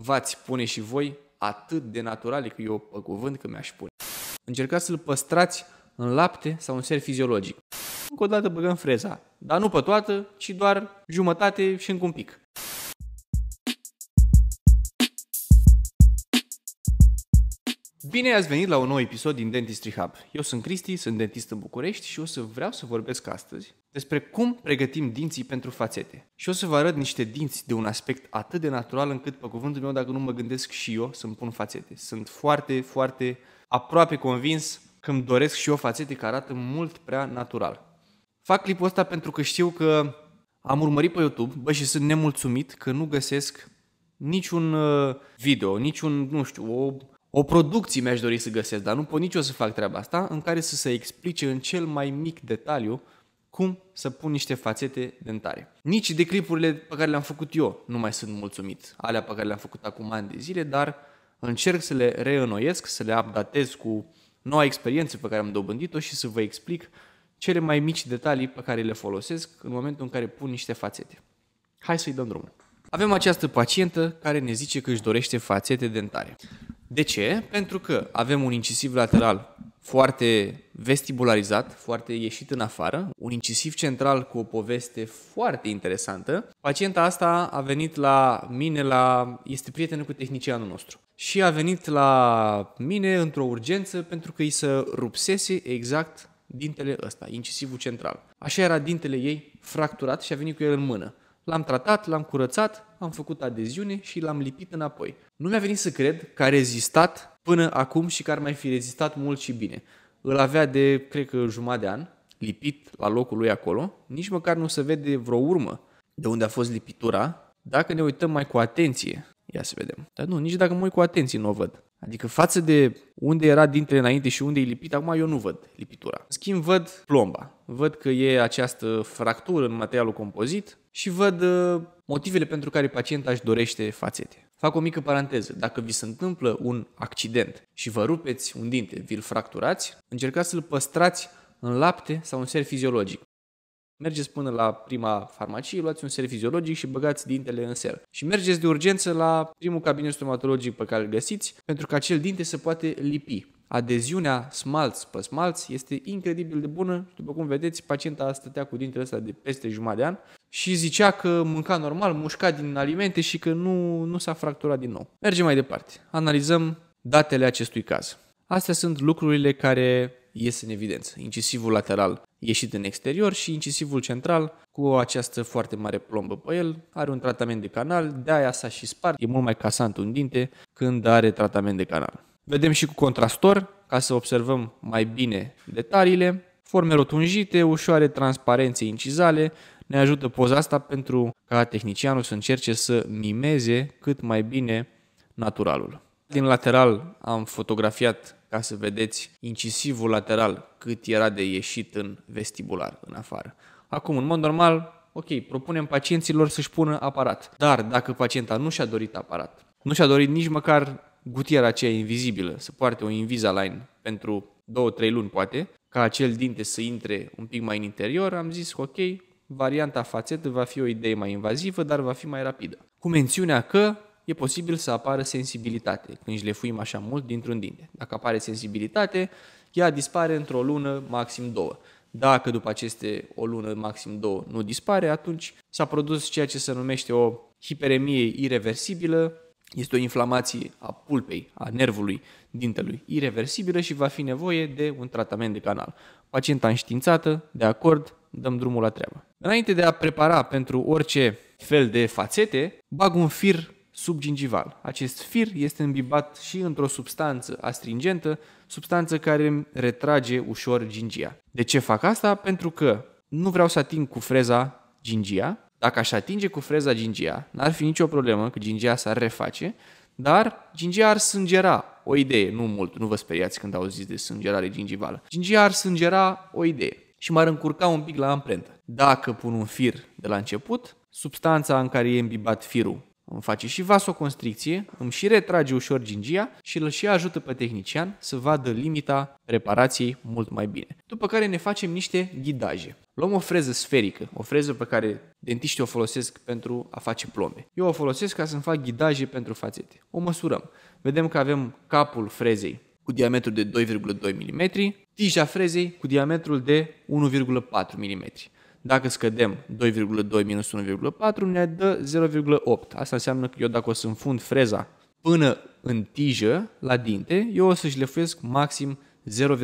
v-ați pune și voi atât de naturale că eu pe cuvânt că mi-aș pune. Încercați să-l păstrați în lapte sau în ser fiziologic. Încă o dată băgăm freza, dar nu pe toată, ci doar jumătate și încă un pic. Bine ați venit la un nou episod din Dentistry Hub. Eu sunt Cristi, sunt dentist în București și o să vreau să vorbesc astăzi despre cum pregătim dinții pentru fațete. Și o să vă arăt niște dinți de un aspect atât de natural încât, pe cuvântul meu, dacă nu mă gândesc și eu să-mi pun fațete. Sunt foarte, foarte aproape convins că îmi doresc și eu fațete care arată mult prea natural. Fac clipul ăsta pentru că știu că am urmărit pe YouTube bă, și sunt nemulțumit că nu găsesc niciun uh, video, niciun, nu știu, o o producție mi-aș dori să găsesc, dar nu pot nici eu să fac treaba asta, în care să se explice în cel mai mic detaliu cum să pun niște fațete dentare. Nici de clipurile pe care le-am făcut eu nu mai sunt mulțumit, alea pe care le-am făcut acum ani de zile, dar încerc să le reînnoiesc, să le updatez cu noua experiență pe care am dobândit-o și să vă explic cele mai mici detalii pe care le folosesc în momentul în care pun niște fațete. Hai să-i dăm drumul. Avem această pacientă care ne zice că își dorește fațete dentare. De ce? Pentru că avem un incisiv lateral foarte vestibularizat, foarte ieșit în afară, un incisiv central cu o poveste foarte interesantă. Pacienta asta a venit la mine, la, este prietenă cu tehnicianul nostru și a venit la mine într-o urgență pentru că i se rupsese exact dintele ăsta, incisivul central. Așa era dintele ei fracturat și a venit cu el în mână. L-am tratat, l-am curățat, am făcut adeziune și l-am lipit înapoi. Nu mi-a venit să cred că a rezistat până acum și că ar mai fi rezistat mult și bine. Îl avea de, cred că, jumătate de an, lipit la locul lui acolo, nici măcar nu se vede vreo urmă de unde a fost lipitura. Dacă ne uităm mai cu atenție, ia să vedem. Dar nu, nici dacă mă uit cu atenție nu o văd. Adică față de unde era dintre înainte și unde e lipit, acum eu nu văd lipitura. În schimb, văd plomba. Văd că e această fractură în materialul compozit, și văd uh, motivele pentru care pacienta își dorește fațete. Fac o mică paranteză. Dacă vi se întâmplă un accident și vă rupeți un dinte, vi-l fracturați, încercați să-l păstrați în lapte sau un ser fiziologic. Mergeți până la prima farmacie, luați un ser fiziologic și băgați dintele în ser. Și mergeți de urgență la primul cabinet stomatologic pe care îl găsiți, pentru că acel dinte se poate lipi. Adeziunea smalț pe smalț este incredibil de bună. După cum vedeți, pacienta stătea cu dintele ăsta de peste jumătate de an și zicea că mânca normal, mușca din alimente și că nu, nu s-a fracturat din nou. Mergem mai departe. Analizăm datele acestui caz. Astea sunt lucrurile care ies în evidență. Incisivul lateral ieșit în exterior și incisivul central cu această foarte mare plombă pe el. Are un tratament de canal, de aia s-a și spart. E mult mai casant un dinte când are tratament de canal. Vedem și cu contrastor, ca să observăm mai bine detaliile. Forme rotunjite, ușoare transparențe incizale, ne ajută poza asta pentru ca tehnicianul să încerce să mimeze cât mai bine naturalul. Din lateral am fotografiat ca să vedeți incisivul lateral cât era de ieșit în vestibular, în afară. Acum, în mod normal, ok, propunem pacienților să-și pună aparat. Dar dacă pacienta nu și-a dorit aparat, nu și-a dorit nici măcar gutiera aceea invizibilă, să poarte o Invisalign pentru 2-3 luni poate, ca acel dinte să intre un pic mai în interior, am zis ok, varianta fațetă va fi o idee mai invazivă, dar va fi mai rapidă. Cu mențiunea că e posibil să apară sensibilitate când șlefuim așa mult dintr-un dinte. Dacă apare sensibilitate, ea dispare într-o lună, maxim două. Dacă după aceste o lună, maxim două, nu dispare, atunci s-a produs ceea ce se numește o hiperemie irreversibilă, este o inflamație a pulpei, a nervului dintelui, irreversibilă și va fi nevoie de un tratament de canal. Pacienta înștiințată, de acord, dăm drumul la treabă. Înainte de a prepara pentru orice fel de fațete, bag un fir subgingival. Acest fir este îmbibat și într-o substanță astringentă, substanță care îmi retrage ușor gingia. De ce fac asta? Pentru că nu vreau să ating cu freza gingia. Dacă aș atinge cu freza gingia, n-ar fi nicio problemă că gingia s-ar reface, dar gingia ar sângera o idee, nu mult, nu vă speriați când auziți de sângerare gingivală. Gingia ar sângera o idee și m-ar încurca un pic la amprentă. Dacă pun un fir de la început, substanța în care e îmbibat firul îmi face și vasoconstricție, îmi și retrage ușor gingia și îl și ajută pe tehnician să vadă limita reparației mult mai bine. După care ne facem niște ghidaje. Luăm o freză sferică, o freză pe care dentiștii o folosesc pentru a face plombe. Eu o folosesc ca să-mi fac ghidaje pentru fațete. O măsurăm. Vedem că avem capul frezei cu diametru de 2,2 mm, tija frezei cu diametrul de 1,4 mm. Dacă scădem 2,2 minus 1,4 ne dă 0,8. Asta înseamnă că eu dacă o să înfund freza până în tijă la dinte, eu o să șlefuiesc maxim 0,4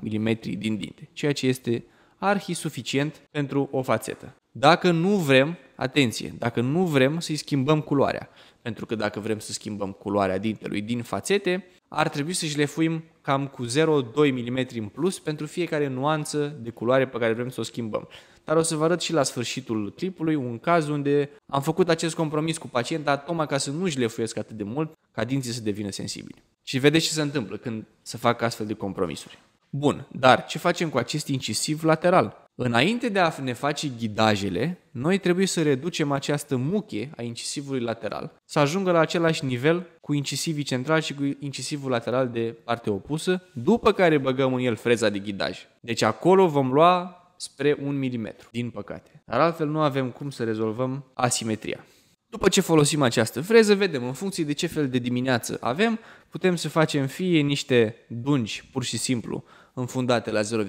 mm din dinte, ceea ce este arhi suficient pentru o fațetă. Dacă nu vrem atenție, dacă nu vrem să-i schimbăm culoarea. Pentru că dacă vrem să schimbăm culoarea dintelui din fațete, ar trebui să șlefuim cam cu 0,2 mm în plus pentru fiecare nuanță de culoare pe care vrem să o schimbăm. Dar o să vă arăt și la sfârșitul clipului un caz unde am făcut acest compromis cu pacienta tocmai ca să nu șlefuiesc atât de mult ca dinții să devină sensibili. Și vedeți ce se întâmplă când se fac astfel de compromisuri. Bun, dar ce facem cu acest incisiv lateral? Înainte de a ne face ghidajele, noi trebuie să reducem această muche a incisivului lateral, să ajungă la același nivel cu incisivii central și cu incisivul lateral de parte opusă, după care băgăm în el freza de ghidaj. Deci acolo vom lua spre 1 mm, din păcate. Dar altfel nu avem cum să rezolvăm asimetria. După ce folosim această freză, vedem în funcție de ce fel de dimineață avem, putem să facem fie niște dungi pur și simplu înfundate la 0,4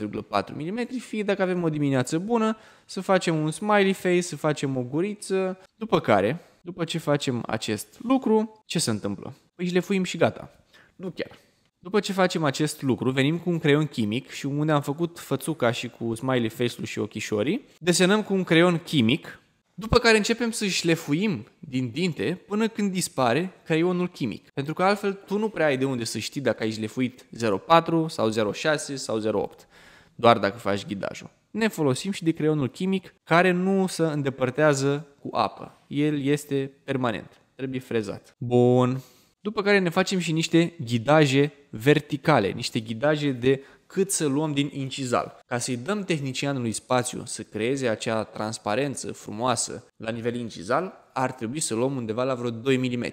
mm, fie dacă avem o dimineață bună, să facem un smiley face, să facem o guriță, după care, după ce facem acest lucru, ce se întâmplă? Păi șlefuim și gata. Nu chiar. După ce facem acest lucru, venim cu un creion chimic și unde am făcut fățuca și cu smiley face-ul și ochișorii, desenăm cu un creion chimic după care începem să șlefuim din dinte până când dispare creionul chimic. Pentru că altfel tu nu prea ai de unde să știi dacă ai șlefuit 04 sau 06 sau 08, doar dacă faci ghidajul. Ne folosim și de creionul chimic care nu se îndepărtează cu apă. El este permanent, trebuie frezat. Bun. După care ne facem și niște ghidaje verticale, niște ghidaje de cât să luăm din incizal. Ca să-i dăm tehnicianului spațiu să creeze acea transparență frumoasă la nivel incizal, ar trebui să luăm undeva la vreo 2 mm.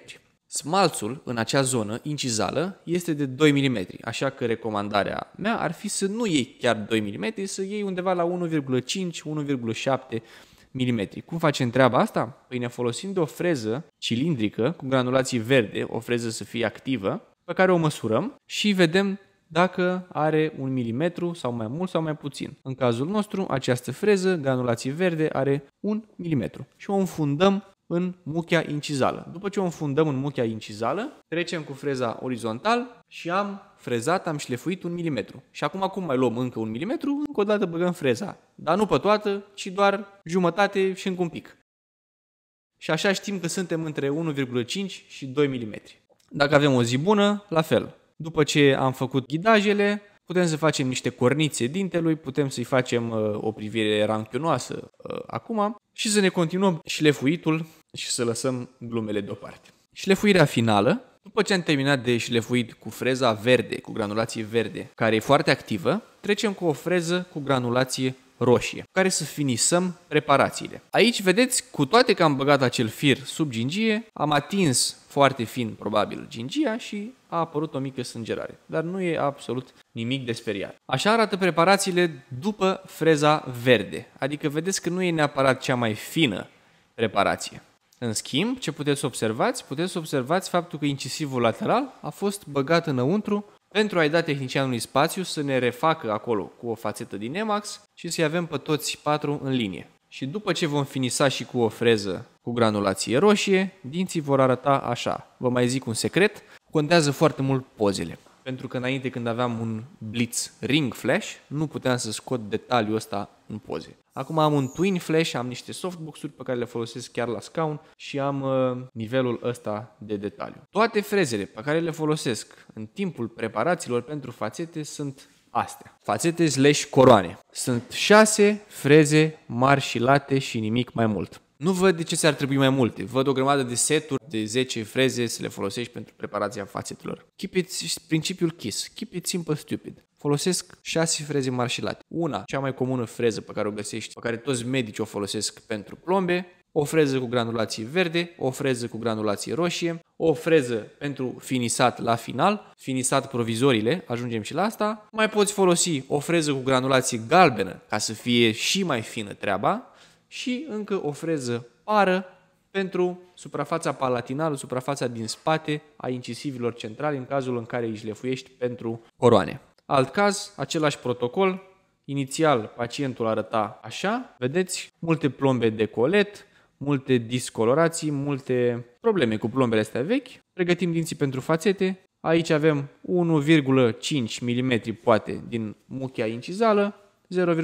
Smalțul în acea zonă incizală este de 2 mm, așa că recomandarea mea ar fi să nu iei chiar 2 mm, să iei undeva la 1,5-1,7 mm. Cum facem treaba asta? Păi ne folosim de o freză cilindrică cu granulații verde, o freză să fie activă, pe care o măsurăm și vedem dacă are un milimetru sau mai mult sau mai puțin. În cazul nostru, această freză, granulații verde, are un milimetru și o înfundăm în muchea incizală. După ce o înfundăm în muchea incizală, trecem cu freza orizontal și am frezat, am șlefuit un milimetru. Și acum cum mai luăm încă un milimetru, încă o dată băgăm freza. Dar nu pe toată, ci doar jumătate și încă un pic. Și așa știm că suntem între 1,5 și 2 mm. Dacă avem o zi bună, la fel. După ce am făcut ghidajele, putem să facem niște cornițe dintelui, putem să-i facem uh, o privire ranchiunoasă uh, acum și să ne continuăm șlefuitul și să lăsăm glumele deoparte. Șlefuirea finală, după ce am terminat de șlefuit cu freza verde, cu granulație verde, care e foarte activă, trecem cu o freză cu granulație roșie, care să finisăm preparațiile. Aici, vedeți, cu toate că am băgat acel fir sub gingie, am atins foarte fin, probabil, gingia și a apărut o mică sângerare. Dar nu e absolut nimic de speriat. Așa arată preparațiile după freza verde, adică vedeți că nu e neapărat cea mai fină preparație. În schimb, ce puteți observați? Puteți observați faptul că incisivul lateral a fost băgat înăuntru pentru a-i da tehnicianului spațiu să ne refacă acolo cu o fațetă din Emax și să-i avem pe toți patru în linie. Și după ce vom finisa și cu o freză cu granulație roșie, dinții vor arăta așa. Vă mai zic un secret, contează foarte mult pozele. Pentru că înainte când aveam un blitz ring flash, nu puteam să scot detaliul ăsta în poze. Acum am un twin flash, am niște softbox-uri pe care le folosesc chiar la scaun și am uh, nivelul ăsta de detaliu. Toate frezele pe care le folosesc în timpul preparațiilor pentru fațete sunt astea. Fațete slash coroane. Sunt șase freze mari și late și nimic mai mult. Nu văd de ce s-ar trebui mai multe. Văd o grămadă de seturi de 10 freze să le folosești pentru preparația fațetelor. Keep it, principiul KISS. Keep it simple stupid. Folosesc șase freze mari și late. Una, cea mai comună freză pe care o găsești, pe care toți medicii o folosesc pentru plombe, o freză cu granulație verde, o freză cu granulație roșie, o freză pentru finisat la final, finisat provizorile, ajungem și la asta. Mai poți folosi o freză cu granulație galbenă ca să fie și mai fină treaba și încă o freză pară pentru suprafața palatinală, suprafața din spate a incisivilor centrale în cazul în care îi șlefuiești pentru coroane. Alt caz, același protocol, Inițial, pacientul arăta așa, vedeți, multe plombe de colet, multe discolorații, multe probleme cu plombele astea vechi. Pregătim dinții pentru fațete. Aici avem 1,5 mm poate din muchia incizală, 0,4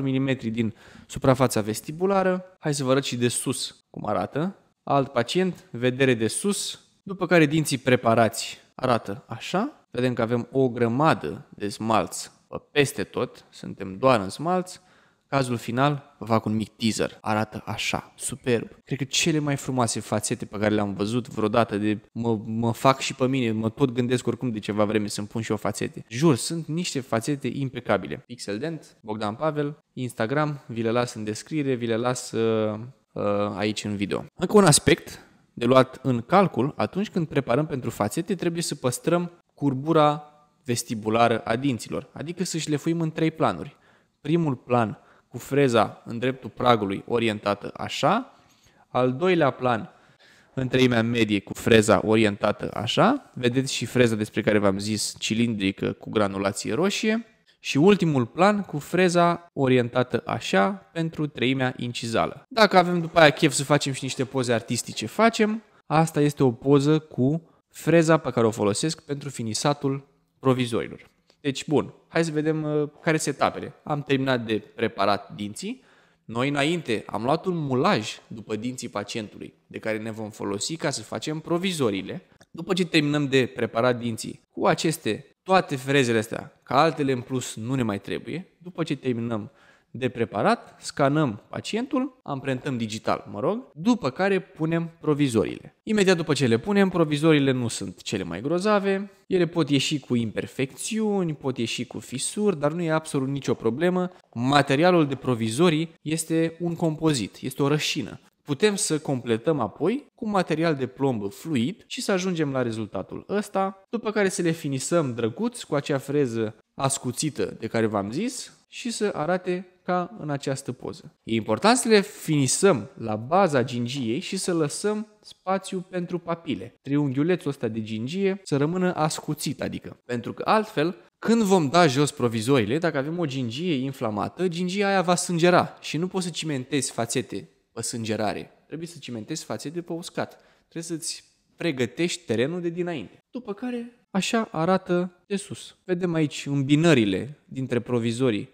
mm din suprafața vestibulară. Hai să vă arăt și de sus cum arată. Alt pacient, vedere de sus, după care dinții preparați arată așa. Vedem că avem o grămadă de smalți peste tot, suntem doar în smalți. Cazul final, vă fac un mic teaser, arată așa, superb. Cred că cele mai frumoase fațete pe care le-am văzut vreodată, de mă, mă fac și pe mine, mă tot gândesc oricum de ceva vreme să-mi pun și o fațete. Jur, sunt niște fațete impecabile. Pixel Dent, Bogdan Pavel, Instagram, vi le las în descriere, vi le las uh, uh, aici în video. Încă un aspect de luat în calcul, atunci când preparăm pentru fațete, trebuie să păstrăm curbura vestibulară a dinților, adică să le fuim în trei planuri. Primul plan cu freza în dreptul pragului orientată așa, al doilea plan în treimea medie cu freza orientată așa, vedeți și freza despre care v-am zis, cilindrică cu granulație roșie, și ultimul plan cu freza orientată așa pentru treimea incizală. Dacă avem după aia chef să facem și niște poze artistice, facem. Asta este o poză cu freza pe care o folosesc pentru finisatul provizorilor. Deci, bun, hai să vedem uh, care sunt etapele. Am terminat de preparat dinții. Noi, înainte, am luat un mulaj după dinții pacientului, de care ne vom folosi ca să facem provizorile. După ce terminăm de preparat dinții cu aceste toate frezele astea, ca altele în plus nu ne mai trebuie, după ce terminăm de preparat, scanăm pacientul, amprentăm digital, mă rog, după care punem provizorile. Imediat după ce le punem, provizorile nu sunt cele mai grozave, ele pot ieși cu imperfecțiuni, pot ieși cu fisuri, dar nu e absolut nicio problemă. Materialul de provizorii este un compozit, este o rășină. Putem să completăm apoi cu material de plombă fluid și să ajungem la rezultatul ăsta, după care să le finisăm drăguț cu acea freză ascuțită de care v-am zis, și să arate ca în această poză. E important să le finisăm la baza gingiei și să lăsăm spațiu pentru papile. Triunghiulețul ăsta de gingie să rămână ascuțit, adică. Pentru că altfel, când vom da jos provizoriile, dacă avem o gingie inflamată, gingia aia va sângera și nu poți să cimentezi fațete pe sângerare. Trebuie să cimentezi fațete pe uscat. Trebuie să-ți pregătești terenul de dinainte. După care, așa arată de sus. Vedem aici îmbinările dintre provizorii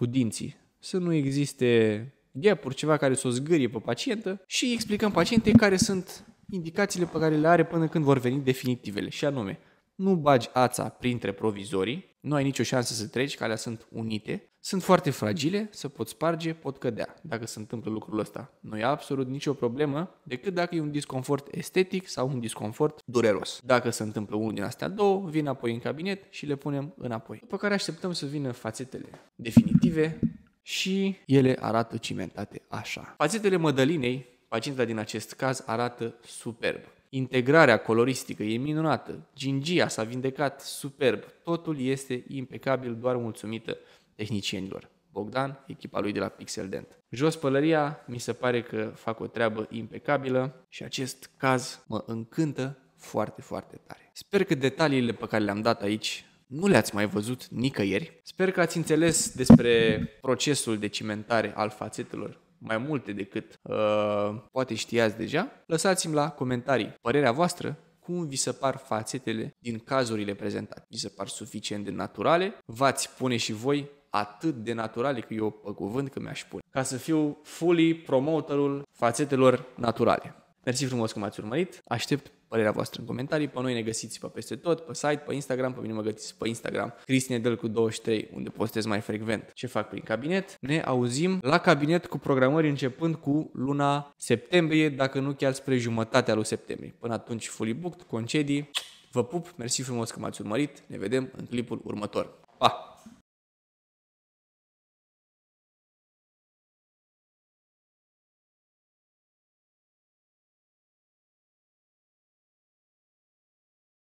cu dinții, să nu existe gap ceva care să o zgârie pe pacientă și explicăm pacientei care sunt indicațiile pe care le are până când vor veni definitivele, și anume nu bagi ața printre provizorii, nu ai nicio șansă să treci, că alea sunt unite, sunt foarte fragile, se pot sparge, pot cădea, dacă se întâmplă lucrul ăsta. Nu e absolut nicio problemă, decât dacă e un disconfort estetic sau un disconfort dureros. Dacă se întâmplă unul din astea două, vin apoi în cabinet și le punem înapoi. După care așteptăm să vină fațetele definitive și ele arată cimentate așa. Fațetele mădălinei, pacienta din acest caz arată superb. Integrarea coloristică e minunată. Gingia s-a vindecat superb. Totul este impecabil, doar mulțumită tehnicienilor. Bogdan, echipa lui de la Pixel Dent. Jos pălăria, mi se pare că fac o treabă impecabilă și acest caz mă încântă foarte, foarte tare. Sper că detaliile pe care le-am dat aici nu le-ați mai văzut nicăieri. Sper că ați înțeles despre procesul de cimentare al fațetelor mai multe decât uh, poate știați deja, lăsați-mi la comentarii părerea voastră cum vi se par fațetele din cazurile prezentate. Vi se par suficient de naturale? V-ați pune și voi atât de naturale că eu pe cuvânt că mi-aș pune. Ca să fiu fully promotorul fațetelor naturale. Mersi frumos că m-ați urmărit, aștept părerea voastră în comentarii, pe noi ne găsiți pe peste tot, pe site, pe Instagram, pe mine mă găsiți pe Instagram, Del cu 23, unde postez mai frecvent ce fac prin cabinet. Ne auzim la cabinet cu programări începând cu luna septembrie, dacă nu chiar spre jumătatea lui septembrie. Până atunci fully booked, concedii, vă pup, mersi frumos că m-ați urmărit, ne vedem în clipul următor. Pa!